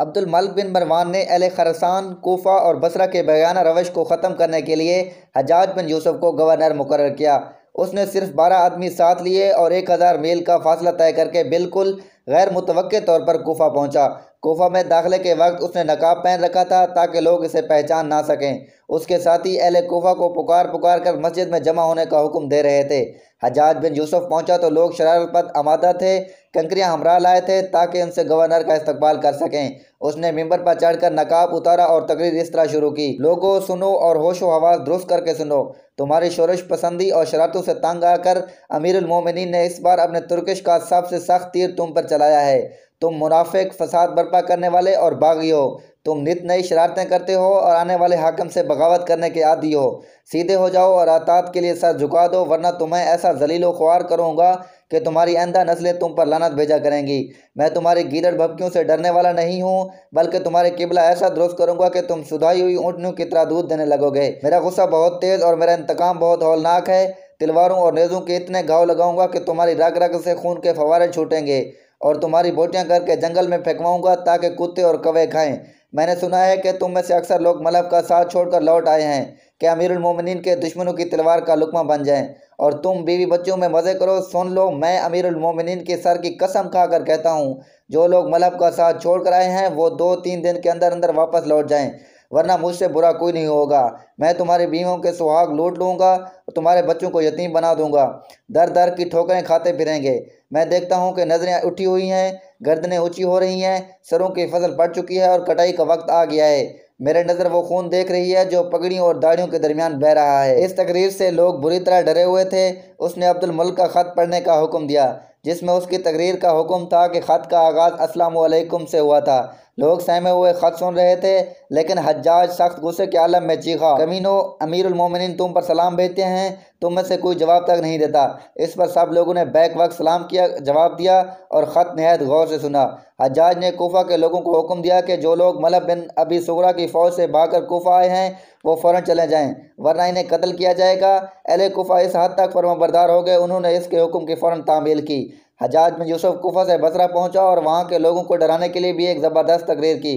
अब्दुल मलिक बिन मरवान ने अल खरसान कोफा और बसरा के बयाना रवश को ख़त्म करने के लिए हजाज बिन यूसुफ को गवर्नर मुकर किया उसने सिर्फ बारह आदमी साथ लिए और एक हज़ार मील का फासला तय करके बिल्कुल गैर मुतव तौर पर कोफा पहुँचा कोफा में दाखिले के वक्त उसने नकाब पहन रखा था ताकि लोग इसे पहचान ना सकें उसके साथ ही अहल कोफा को पुकार पुकार कर मस्जिद में जमा होने का हुक्म दे रहे थे हजाज बिन यूसुफ पहुंचा तो लोग शरारत पर आमादा थे कंकरियाँ हमरा लाए थे ताकि उनसे गवर्नर का इस्तकबाल कर सकें उसने मिंबर पर चढ़कर नकाब उतारा और तकरीर इस तरह शुरू की लोगों सुनो और होश हवास दुरुस्त करके सुनो तुम्हारी शोरश पसंदी और शरारतों से तंग आकर अमीर ने इस बार अपने तुर्किश का सबसे सख्त तीर तुम पर चलाया है तुम मुनाफिक फसाद बर्पा करने वाले और बागी हो तुम नित नई शरारतें करते हो और आने वाले हाकम से बगावत करने के आदि हो सीधे हो जाओ और आतात के लिए सर झुका दो वरना तुम्हें ऐसा जलीलो ख्वार करूँगा कि तुम्हारी आंदा नस्लें तुम पर लानत भेजा करेंगी मैं तुम्हारी गीदड़ भपकियों से डरने वाला नहीं हूँ बल्कि तुम्हारे किबला ऐसा दुरुस्त करूँगा कि तुम सुधाई हुई ऊँटनियों की तरह दूध देने लगोगे मेरा गुस्सा बहुत तेज़ और मेरा इंतकाम बहुत हौलनाक है तिलवारों और नेज़ों के इतने घाव लगाऊंगा कि तुम्हारी रग रग से खून के फवारे छूटेंगे और तुम्हारी बोटियाँ करके जंगल में फेंकवाऊँगा ताकि कुत्ते और कवे खाएँ मैंने सुना है कि तुम में से अक्सर लोग मलब का साथ छोड़कर लौट आए हैं कि अमीरुल के दुश्मनों की तलवार का लुकमा बन जाएं और तुम बीवी बच्चों में मज़े करो सुन लो मैं अमीरुल के सर की कसम खा कर कहता हूँ जो लोग मलब का साथ छोड़ कर आए हैं वो दो तीन दिन के अंदर अंदर वापस लौट जाएँ वरना मुझसे बुरा कोई नहीं होगा मैं तुम्हारी बीवियों के सुहाग लूट लूँगा तुम्हारे बच्चों को यतीम बना दूँगा दर दर की ठोकरें खाते फिरेंगे मैं देखता हूँ कि नज़रें उठी हुई हैं गर्दनें ऊँची हो रही हैं सरों की फसल बढ़ चुकी है और कटाई का वक्त आ गया है मेरे नज़र वो खून देख रही है जो पगड़ियों और दाढ़ियों के दरमियान बह रहा है इस तकरीर से लोग बुरी तरह डरे हुए थे उसने अब्दुल मुल्क का ख़त पढ़ने का हुक्म दिया जिसमें उसकी तकरीर का हुक्म था कि ख़त का आगाज़ असलम से हुआ था लोग सहमे हुए खत सुन रहे थे लेकिन हजाज सख्त गुस्से के आलम में चीखा कमीनो अमीर मोमिन तुम पर सलाम भेजते हैं तुम में से कोई जवाब तक नहीं देता इस पर सब लोगों ने बैक वक्त सलाम किया जवाब दिया और ख़त नहायत गौर से सुना हजाज ने कोफा के लोगों को हुक्म दिया कि जो लोग मलब बिन अभी सगरा की फ़ौज से भागकर कोफा आए हैं वो फ़ौरन चले जाएं वरना इन्हें कत्ल किया जाएगा एल कोफा इस हद तक फर्माबरदार हो गए उन्होंने इसके हुक्म की फ़ौर तामील की हजाज में यूसुफ कुफा से बसरा पहुंचा और वहां के लोगों को डराने के लिए भी एक ज़बरदस्त तकरीर की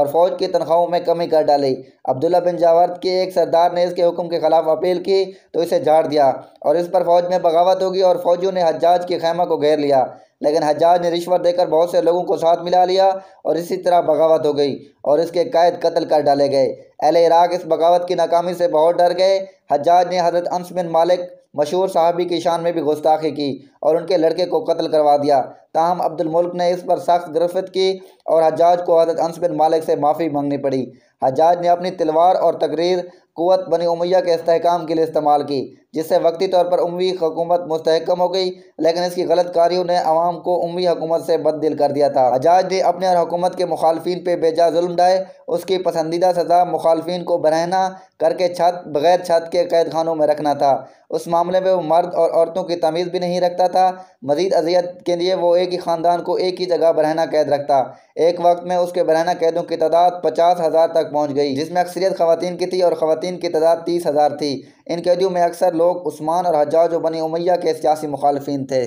और फ़ौज की तनख्वाहों में कमी कर डाली अब्दुल्ला बिन जावर्द के एक सरदार ने इसके हुक्म के खिलाफ अपील की तो इसे झाड़ दिया और इस पर फ़ौज में बगावत होगी और फौजियों ने हजाज के खेमा को घेर लिया लेकिन हजाज ने रिश्वत देकर बहुत से लोगों को साथ मिला लिया और इसी तरह बगावत हो गई और इसके कायद कत्ल कर डाले गए अहल इराक इस बगावत की नाकामी से बहुत डर गए हजाज ने हज़रत अंस बिन मालिक मशहूर साहबी की शान में भी गुस्ताखी की और उनके लड़के को कत्ल करवा दिया ताहम अब्दुल मुल्क ने इस पर सख्त गिरफ्त की और हजाज को हजरत अंस बिन मालिक से माफ़ी मांगनी पड़ी हजाज ने अपनी तलवार और तकरीर कुत बनी उमैया के इसकाम के लिए इस्तेमाल की जिससे वक्ती तौर पर उमवी हुकूमत मुस्तकम हो गई लेकिन इसकी गलत कारियों ने आवाम को उमवी हुकूमत से बद दिल कर दिया था हजाज ने अपने और हुकूमत के मुखालफी पर बेजा जुल्म डाए उसकी पसंदीदा सज़ा मुखालफी को बरहना करके छत बगैर छत के कैद खानों में रखना था उस मामले में वो मर्द औरतों की तमीज़ भी नहीं रखता था मजीद अजियत के लिए वो एक ही ख़ानदान को एक ही जगह बरहना कैद रखता एक वक्त में उसके बरहना कैदों की तादाद पचास हज़ार तक पहुँच गई जिसमें अक्सरियत खवतिन की थी और ख़वान की तादाद तीस हज़ार थी इन कैदियों में अक्सर लोग उस्मान और हजाज बनी उमैया के सियासी मुखालफी थे